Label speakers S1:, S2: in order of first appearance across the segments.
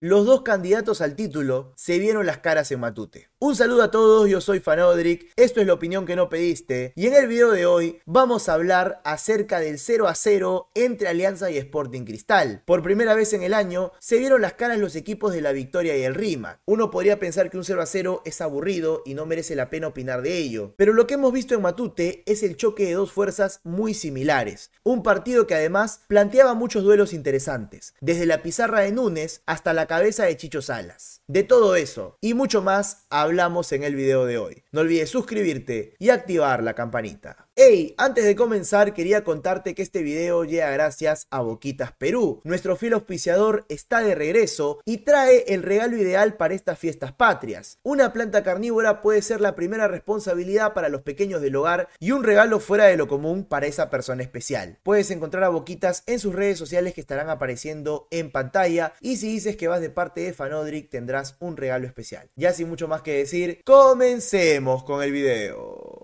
S1: Los dos candidatos al título se vieron las caras en Matute. Un saludo a todos, yo soy Fanodric, esto es la opinión que no pediste y en el video de hoy vamos a hablar acerca del 0 a 0 entre Alianza y Sporting Cristal. Por primera vez en el año se vieron las caras los equipos de la Victoria y el Rima. Uno podría pensar que un 0 a 0 es aburrido y no merece la pena opinar de ello, pero lo que hemos visto en Matute es el choque de dos fuerzas muy similares. Un partido que además planteaba muchos duelos interesantes, desde la pizarra de Núñez hasta la cabeza de Chicho Salas. De todo eso y mucho más hablamos en el video de hoy. No olvides suscribirte y activar la campanita. Hey, antes de comenzar quería contarte que este video llega gracias a Boquitas Perú. Nuestro fiel auspiciador está de regreso y trae el regalo ideal para estas fiestas patrias. Una planta carnívora puede ser la primera responsabilidad para los pequeños del hogar y un regalo fuera de lo común para esa persona especial. Puedes encontrar a Boquitas en sus redes sociales que estarán apareciendo en pantalla y si dices que vas de parte de Fanodric tendrás un regalo especial. Ya sin mucho más que decir, comencemos con el video.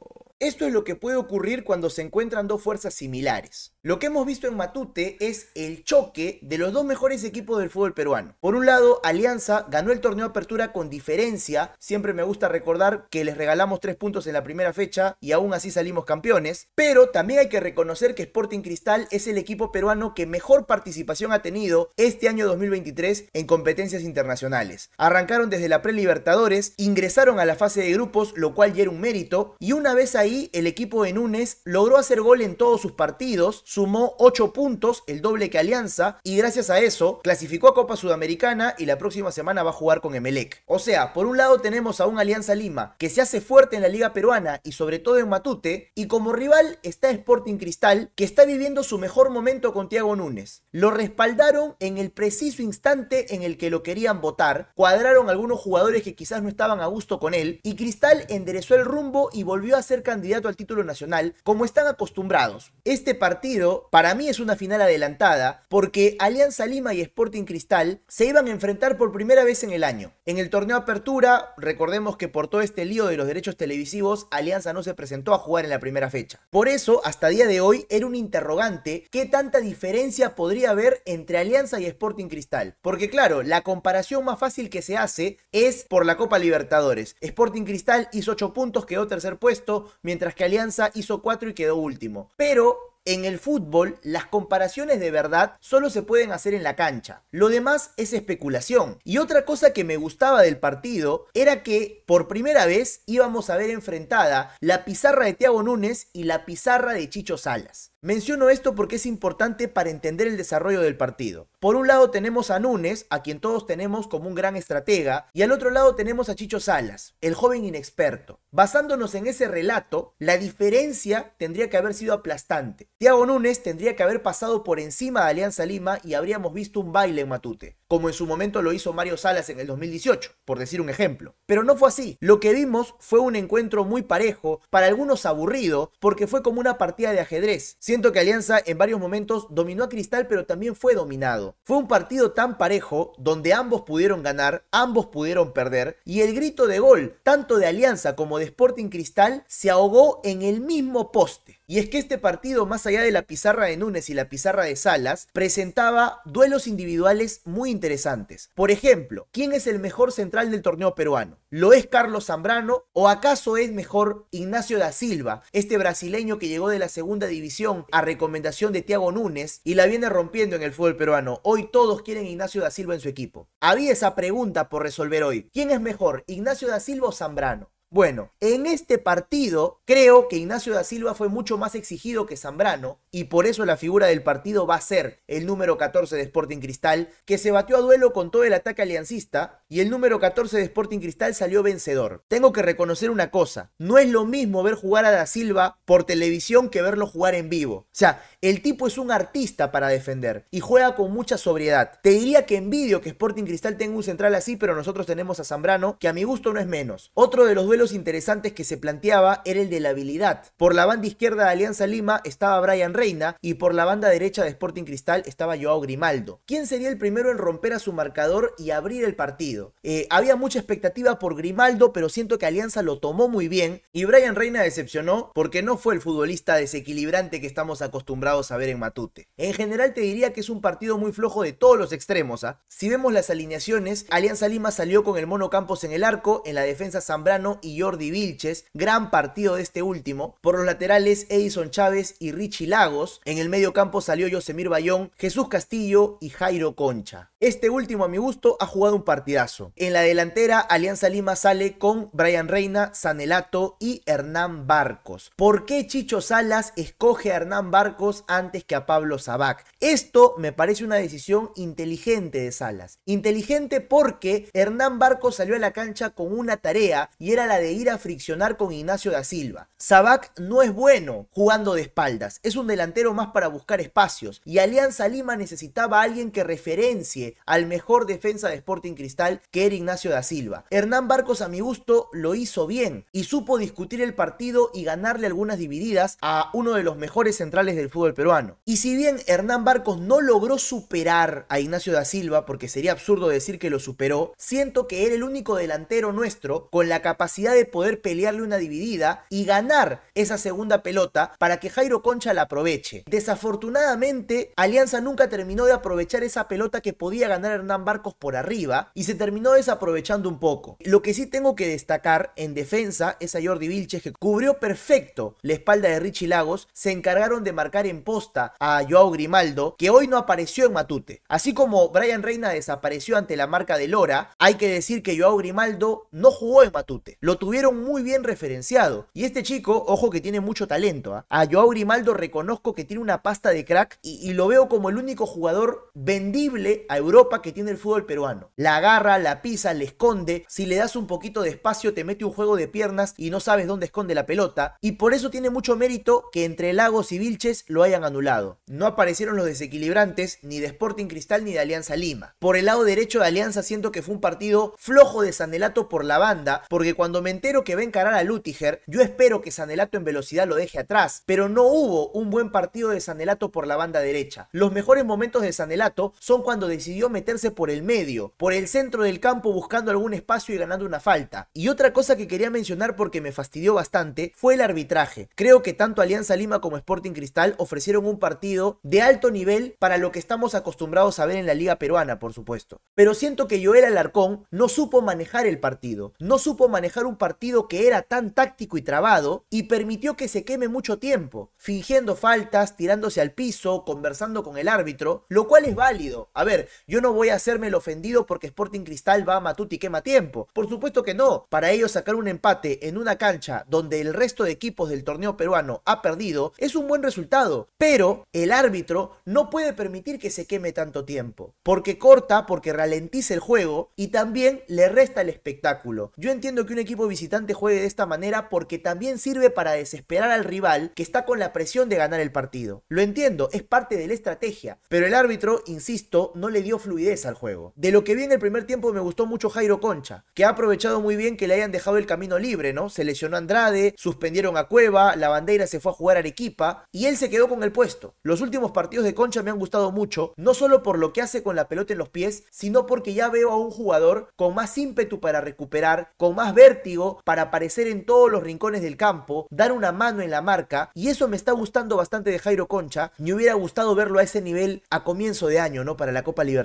S1: Esto es lo que puede ocurrir cuando se encuentran dos fuerzas similares. Lo que hemos visto en Matute es el choque de los dos mejores equipos del fútbol peruano. Por un lado, Alianza ganó el torneo apertura con diferencia. Siempre me gusta recordar que les regalamos tres puntos en la primera fecha y aún así salimos campeones. Pero también hay que reconocer que Sporting Cristal es el equipo peruano que mejor participación ha tenido este año 2023 en competencias internacionales. Arrancaron desde la Pre-Libertadores, ingresaron a la fase de grupos, lo cual ya era un mérito, y una vez ahí el equipo de Núñez logró hacer gol en todos sus partidos, sumó 8 puntos, el doble que Alianza, y gracias a eso clasificó a Copa Sudamericana y la próxima semana va a jugar con Emelec. O sea, por un lado tenemos a un Alianza Lima que se hace fuerte en la Liga Peruana y sobre todo en Matute, y como rival está Sporting Cristal que está viviendo su mejor momento con Tiago Núñez. Lo respaldaron en el preciso instante en el que lo querían votar, cuadraron algunos jugadores que quizás no estaban a gusto con él, y Cristal enderezó el rumbo y volvió a ser candidato candidato al título nacional como están acostumbrados. Este partido para mí es una final adelantada porque Alianza Lima y Sporting Cristal se iban a enfrentar por primera vez en el año. En el torneo Apertura, recordemos que por todo este lío de los derechos televisivos, Alianza no se presentó a jugar en la primera fecha. Por eso, hasta día de hoy, era un interrogante qué tanta diferencia podría haber entre Alianza y Sporting Cristal. Porque claro, la comparación más fácil que se hace es por la Copa Libertadores. Sporting Cristal hizo 8 puntos, quedó tercer puesto, mientras que Alianza hizo 4 y quedó último. Pero en el fútbol, las comparaciones de verdad solo se pueden hacer en la cancha. Lo demás es especulación. Y otra cosa que me gustaba del partido era que por primera vez íbamos a ver enfrentada la pizarra de Thiago Núñez y la pizarra de Chicho Salas. Menciono esto porque es importante para entender el desarrollo del partido. Por un lado tenemos a Nunes, a quien todos tenemos como un gran estratega, y al otro lado tenemos a Chicho Salas, el joven inexperto. Basándonos en ese relato, la diferencia tendría que haber sido aplastante. Tiago Nunes tendría que haber pasado por encima de Alianza Lima y habríamos visto un baile en Matute, como en su momento lo hizo Mario Salas en el 2018, por decir un ejemplo. Pero no fue así. Lo que vimos fue un encuentro muy parejo, para algunos aburrido, porque fue como una partida de ajedrez Siento que Alianza en varios momentos dominó a Cristal, pero también fue dominado. Fue un partido tan parejo, donde ambos pudieron ganar, ambos pudieron perder, y el grito de gol, tanto de Alianza como de Sporting Cristal, se ahogó en el mismo poste. Y es que este partido, más allá de la pizarra de Núñez y la pizarra de Salas, presentaba duelos individuales muy interesantes. Por ejemplo, ¿quién es el mejor central del torneo peruano? ¿Lo es Carlos Zambrano o acaso es mejor Ignacio da Silva, este brasileño que llegó de la segunda división a recomendación de Tiago Núñez y la viene rompiendo en el fútbol peruano? Hoy todos quieren Ignacio da Silva en su equipo. Había esa pregunta por resolver hoy. ¿Quién es mejor, Ignacio da Silva o Zambrano? Bueno, en este partido creo que Ignacio da Silva fue mucho más exigido que Zambrano y por eso la figura del partido va a ser el número 14 de Sporting Cristal, que se batió a duelo con todo el ataque aliancista y el número 14 de Sporting Cristal salió vencedor. Tengo que reconocer una cosa, no es lo mismo ver jugar a Da Silva por televisión que verlo jugar en vivo. O sea, el tipo es un artista para defender y juega con mucha sobriedad. Te diría que envidio que Sporting Cristal tenga un central así, pero nosotros tenemos a Zambrano, que a mi gusto no es menos. Otro de los duelos interesantes que se planteaba era el de la habilidad. Por la banda izquierda de Alianza Lima estaba Brian Reyes, y por la banda derecha de Sporting Cristal estaba Joao Grimaldo. ¿Quién sería el primero en romper a su marcador y abrir el partido? Eh, había mucha expectativa por Grimaldo, pero siento que Alianza lo tomó muy bien y Brian Reina decepcionó porque no fue el futbolista desequilibrante que estamos acostumbrados a ver en Matute. En general te diría que es un partido muy flojo de todos los extremos. ¿ah? Si vemos las alineaciones, Alianza Lima salió con el Mono Campos en el arco, en la defensa Zambrano y Jordi Vilches, gran partido de este último, por los laterales Edison Chávez y Richie Lago, en el medio campo salió Yosemir Bayón, Jesús Castillo y Jairo Concha. Este último, a mi gusto, ha jugado un partidazo. En la delantera, Alianza Lima sale con Brian Reina, Sanelato y Hernán Barcos. ¿Por qué Chicho Salas escoge a Hernán Barcos antes que a Pablo Sabac? Esto me parece una decisión inteligente de Salas. Inteligente porque Hernán Barcos salió a la cancha con una tarea y era la de ir a friccionar con Ignacio da Silva. Sabac no es bueno jugando de espaldas, es un delantero más para buscar espacios y Alianza Lima necesitaba a alguien que referencie al mejor defensa de Sporting Cristal, que era Ignacio da Silva. Hernán Barcos, a mi gusto, lo hizo bien y supo discutir el partido y ganarle algunas divididas a uno de los mejores centrales del fútbol peruano. Y si bien Hernán Barcos no logró superar a Ignacio da Silva, porque sería absurdo decir que lo superó, siento que era el único delantero nuestro con la capacidad de poder pelearle una dividida y ganar esa segunda pelota para que Jairo Concha la aproveche. Desafortunadamente, Alianza nunca terminó de aprovechar esa pelota que podía ganar Hernán Barcos por arriba y se terminó desaprovechando un poco. Lo que sí tengo que destacar en defensa es a Jordi Vilches que cubrió perfecto la espalda de Richie Lagos, se encargaron de marcar en posta a Joao Grimaldo, que hoy no apareció en Matute. Así como Brian Reina desapareció ante la marca de Lora, hay que decir que Joao Grimaldo no jugó en Matute. Lo tuvieron muy bien referenciado. Y este chico, ojo que tiene mucho talento. ¿ah? A Joao Grimaldo reconozco que tiene una pasta de crack y, y lo veo como el único jugador vendible a Europa que tiene el fútbol peruano. La agarra, la pisa, le esconde. Si le das un poquito de espacio, te mete un juego de piernas y no sabes dónde esconde la pelota. Y por eso tiene mucho mérito que entre Lagos y Vilches lo hayan anulado. No aparecieron los desequilibrantes ni de Sporting Cristal ni de Alianza Lima. Por el lado derecho de Alianza siento que fue un partido flojo de Sanelato por la banda, porque cuando me entero que va a encarar a Lutiger, yo espero que Sanelato en velocidad lo deje atrás, pero no hubo un buen partido de Sanelato por la banda derecha. Los mejores momentos de Sanelato son cuando decidió decidió meterse por el medio, por el centro del campo buscando algún espacio y ganando una falta. Y otra cosa que quería mencionar porque me fastidió bastante fue el arbitraje. Creo que tanto Alianza Lima como Sporting Cristal ofrecieron un partido de alto nivel para lo que estamos acostumbrados a ver en la liga peruana, por supuesto. Pero siento que Joel Alarcón no supo manejar el partido, no supo manejar un partido que era tan táctico y trabado y permitió que se queme mucho tiempo, fingiendo faltas, tirándose al piso, conversando con el árbitro, lo cual es válido. A ver, yo no voy a hacerme el ofendido porque Sporting Cristal va a Matuti y quema tiempo. Por supuesto que no. Para ellos sacar un empate en una cancha donde el resto de equipos del torneo peruano ha perdido es un buen resultado. Pero el árbitro no puede permitir que se queme tanto tiempo. Porque corta, porque ralentiza el juego y también le resta el espectáculo. Yo entiendo que un equipo visitante juegue de esta manera porque también sirve para desesperar al rival que está con la presión de ganar el partido. Lo entiendo, es parte de la estrategia. Pero el árbitro, insisto, no le dio fluidez al juego. De lo que vi en el primer tiempo me gustó mucho Jairo Concha, que ha aprovechado muy bien que le hayan dejado el camino libre, ¿no? Se lesionó Andrade, suspendieron a Cueva, la bandera se fue a jugar a Arequipa y él se quedó con el puesto. Los últimos partidos de Concha me han gustado mucho, no solo por lo que hace con la pelota en los pies, sino porque ya veo a un jugador con más ímpetu para recuperar, con más vértigo para aparecer en todos los rincones del campo, dar una mano en la marca y eso me está gustando bastante de Jairo Concha. Me hubiera gustado verlo a ese nivel a comienzo de año, ¿no? Para la Copa Libertadores.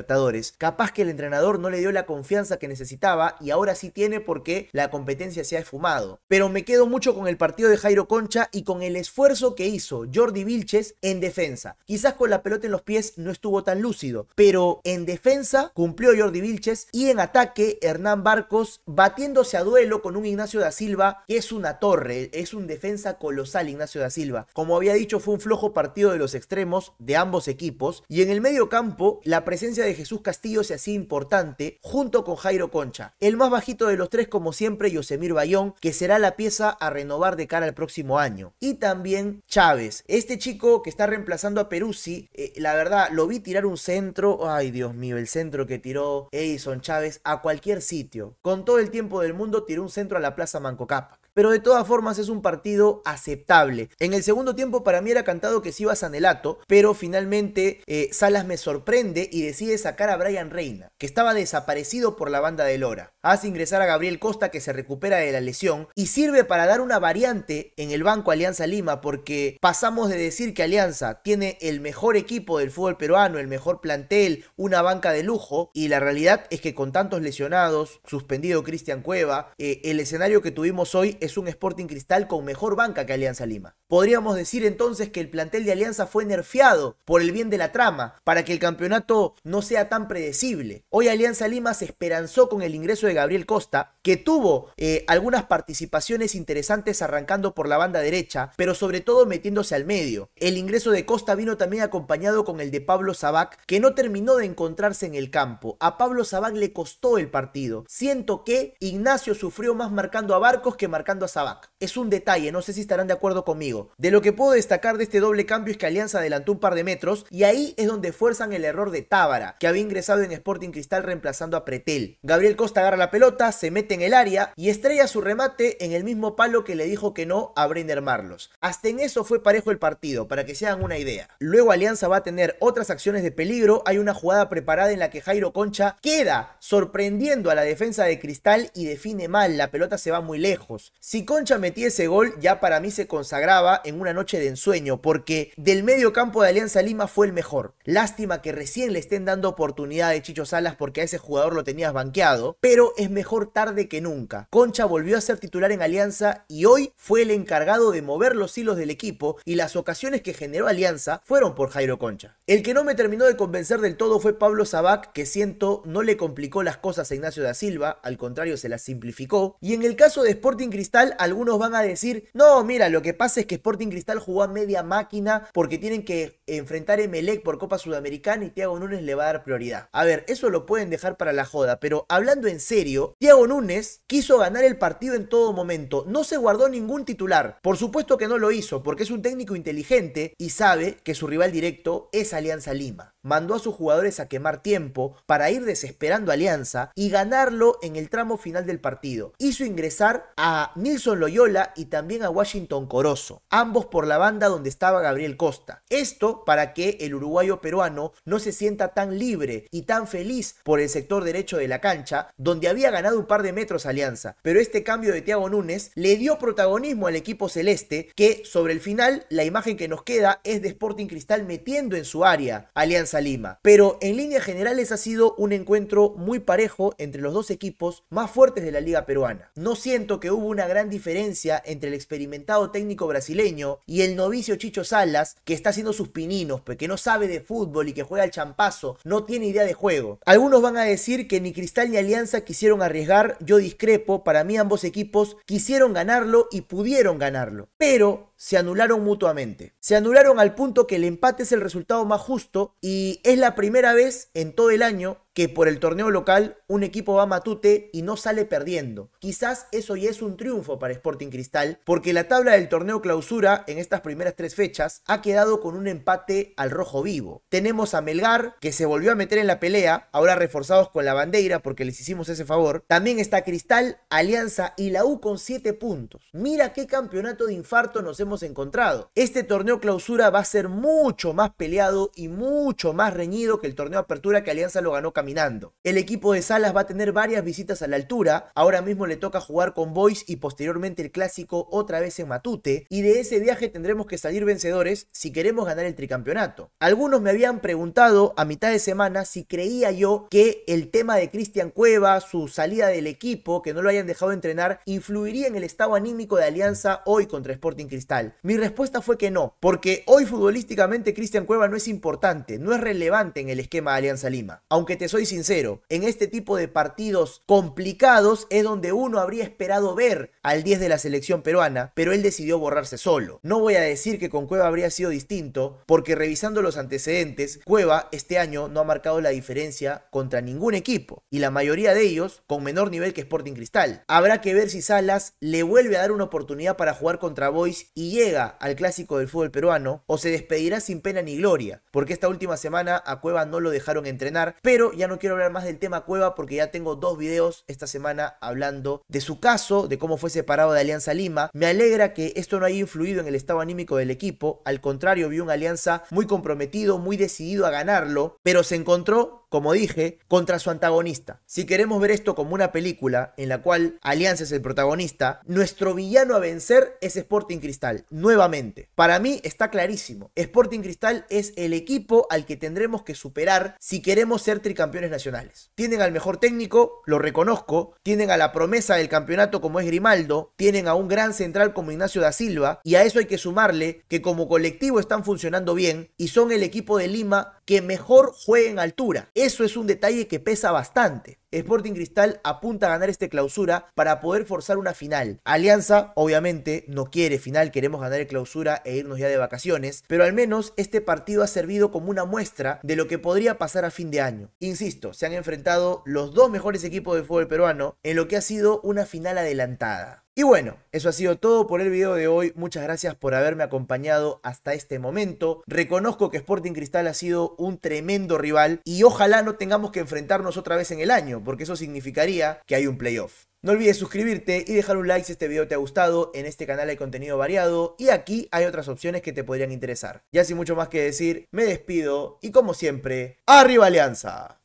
S1: Capaz que el entrenador no le dio la confianza que necesitaba y ahora sí tiene porque la competencia se ha esfumado. Pero me quedo mucho con el partido de Jairo Concha y con el esfuerzo que hizo Jordi Vilches en defensa. Quizás con la pelota en los pies no estuvo tan lúcido, pero en defensa cumplió Jordi Vilches y en ataque Hernán Barcos batiéndose a duelo con un Ignacio da Silva que es una torre, es un defensa colosal Ignacio da Silva. Como había dicho, fue un flojo partido de los extremos de ambos equipos y en el medio campo la presencia de Jesús Castillo se así importante junto con Jairo Concha. El más bajito de los tres, como siempre, Yosemir Bayón, que será la pieza a renovar de cara al próximo año. Y también Chávez, este chico que está reemplazando a Peruzzi, eh, la verdad, lo vi tirar un centro, ay Dios mío, el centro que tiró Edison Chávez a cualquier sitio. Con todo el tiempo del mundo tiró un centro a la Plaza Mancocapa pero de todas formas es un partido aceptable. En el segundo tiempo para mí era cantado que se iba a Sanelato, pero finalmente eh, Salas me sorprende y decide sacar a Brian Reina, que estaba desaparecido por la banda de Lora. Hace ingresar a Gabriel Costa que se recupera de la lesión y sirve para dar una variante en el banco Alianza Lima porque pasamos de decir que Alianza tiene el mejor equipo del fútbol peruano, el mejor plantel, una banca de lujo y la realidad es que con tantos lesionados, suspendido Cristian Cueva, eh, el escenario que tuvimos hoy es un Sporting Cristal con mejor banca que Alianza Lima. Podríamos decir entonces que el plantel de Alianza fue nerfeado por el bien de la trama, para que el campeonato no sea tan predecible. Hoy Alianza Lima se esperanzó con el ingreso de Gabriel Costa, que tuvo eh, algunas participaciones interesantes arrancando por la banda derecha, pero sobre todo metiéndose al medio. El ingreso de Costa vino también acompañado con el de Pablo Sabac, que no terminó de encontrarse en el campo. A Pablo Sabac le costó el partido. Siento que Ignacio sufrió más marcando a Barcos que marcando a Sabac. Es un detalle, no sé si estarán de acuerdo conmigo. De lo que puedo destacar de este doble cambio es que Alianza adelantó un par de metros y ahí es donde fuerzan el error de Tábara, que había ingresado en Sporting Cristal reemplazando a Pretel. Gabriel Costa agarra la pelota, se mete en el área y estrella su remate en el mismo palo que le dijo que no a Brenner Marlos. Hasta en eso fue parejo el partido, para que se hagan una idea. Luego Alianza va a tener otras acciones de peligro, hay una jugada preparada en la que Jairo Concha queda sorprendiendo a la defensa de Cristal y define mal, la pelota se va muy lejos. Si Concha metía ese gol, ya para mí se consagraba en una noche de ensueño, porque del medio campo de Alianza Lima fue el mejor. Lástima que recién le estén dando oportunidad de Chicho Salas porque a ese jugador lo tenías banqueado, pero es mejor tarde que nunca. Concha volvió a ser titular en Alianza y hoy fue el encargado de mover los hilos del equipo y las ocasiones que generó Alianza fueron por Jairo Concha. El que no me terminó de convencer del todo fue Pablo Sabac, que siento no le complicó las cosas a Ignacio da Silva, al contrario se las simplificó, y en el caso de Sporting Cristal algunos van a decir, no, mira, lo que pasa es que Sporting Cristal jugó a media máquina porque tienen que enfrentar a Emelec por Copa Sudamericana y Thiago Núñez le va a dar prioridad. A ver, eso lo pueden dejar para la joda, pero hablando en serio, Thiago Núñez quiso ganar el partido en todo momento, no se guardó ningún titular. Por supuesto que no lo hizo, porque es un técnico inteligente y sabe que su rival directo es Alianza Lima. Mandó a sus jugadores a quemar tiempo para ir desesperando Alianza y ganarlo en el tramo final del partido. Hizo ingresar a Nilson Loyola y también a Washington Corozo, ambos por la banda donde estaba Gabriel Costa. Esto para que el uruguayo peruano no se sienta tan libre y tan feliz por el sector derecho de la cancha, donde había ganado un par de metros Alianza, pero este cambio de Tiago Núñez le dio protagonismo al equipo celeste, que sobre el final la imagen que nos queda es de Sporting Cristal metiendo en su área Alianza Lima. Pero en líneas generales ha sido un encuentro muy parejo entre los dos equipos más fuertes de la liga peruana. No siento que hubo una gran diferencia entre el experimentado técnico brasileño y el novicio Chicho Salas, que está haciendo sus pininos, pero que no sabe de fútbol y que juega al champazo, no tiene idea de juego. Algunos van a decir que ni Cristal ni Alianza quisieron arriesgar, yo discrepo, para mí ambos equipos quisieron ganarlo y pudieron ganarlo. Pero se anularon mutuamente. Se anularon al punto que el empate es el resultado más justo y es la primera vez en todo el año que por el torneo local un equipo va Matute y no sale perdiendo. Quizás eso ya es un triunfo para Sporting Cristal porque la tabla del torneo clausura en estas primeras tres fechas ha quedado con un empate al rojo vivo. Tenemos a Melgar que se volvió a meter en la pelea, ahora reforzados con la bandera porque les hicimos ese favor. También está Cristal, Alianza y la U con 7 puntos. Mira qué campeonato de infarto nos hemos encontrado. Este torneo clausura va a ser mucho más peleado y mucho más reñido que el torneo apertura que Alianza lo ganó caminando. El equipo de Salas va a tener varias visitas a la altura, ahora mismo le toca jugar con Boys y posteriormente el clásico otra vez en Matute, y de ese viaje tendremos que salir vencedores si queremos ganar el tricampeonato. Algunos me habían preguntado a mitad de semana si creía yo que el tema de Cristian Cueva, su salida del equipo, que no lo hayan dejado entrenar, influiría en el estado anímico de Alianza hoy contra Sporting Cristal. Mi respuesta fue que no, porque hoy futbolísticamente Cristian Cueva no es importante, no es relevante en el esquema de Alianza Lima. Aunque te soy sincero, en este tipo de partidos complicados es donde uno habría esperado ver al 10 de la selección peruana, pero él decidió borrarse solo. No voy a decir que con Cueva habría sido distinto, porque revisando los antecedentes, Cueva este año no ha marcado la diferencia contra ningún equipo, y la mayoría de ellos con menor nivel que Sporting Cristal. Habrá que ver si Salas le vuelve a dar una oportunidad para jugar contra Boys y llega al clásico del fútbol peruano o se despedirá sin pena ni gloria, porque esta última semana a Cueva no lo dejaron entrenar, pero ya no quiero hablar más del tema Cueva porque ya tengo dos videos esta semana hablando de su caso, de cómo fue separado de Alianza Lima. Me alegra que esto no haya influido en el estado anímico del equipo, al contrario vi un Alianza muy comprometido, muy decidido a ganarlo, pero se encontró como dije, contra su antagonista. Si queremos ver esto como una película en la cual Alianza es el protagonista, nuestro villano a vencer es Sporting Cristal, nuevamente. Para mí está clarísimo, Sporting Cristal es el equipo al que tendremos que superar si queremos ser tricampeones nacionales. Tienen al mejor técnico, lo reconozco, tienen a la promesa del campeonato como es Grimaldo, tienen a un gran central como Ignacio da Silva, y a eso hay que sumarle que como colectivo están funcionando bien y son el equipo de Lima que mejor juega en altura. Eso es un detalle que pesa bastante. Sporting Cristal apunta a ganar este clausura para poder forzar una final. Alianza, obviamente, no quiere final, queremos ganar el clausura e irnos ya de vacaciones, pero al menos este partido ha servido como una muestra de lo que podría pasar a fin de año. Insisto, se han enfrentado los dos mejores equipos de fútbol peruano en lo que ha sido una final adelantada. Y bueno, eso ha sido todo por el video de hoy. Muchas gracias por haberme acompañado hasta este momento. Reconozco que Sporting Cristal ha sido un tremendo rival y ojalá no tengamos que enfrentarnos otra vez en el año porque eso significaría que hay un playoff. No olvides suscribirte y dejar un like si este video te ha gustado. En este canal hay contenido variado y aquí hay otras opciones que te podrían interesar. Ya sin mucho más que decir, me despido y como siempre, ¡arriba Alianza!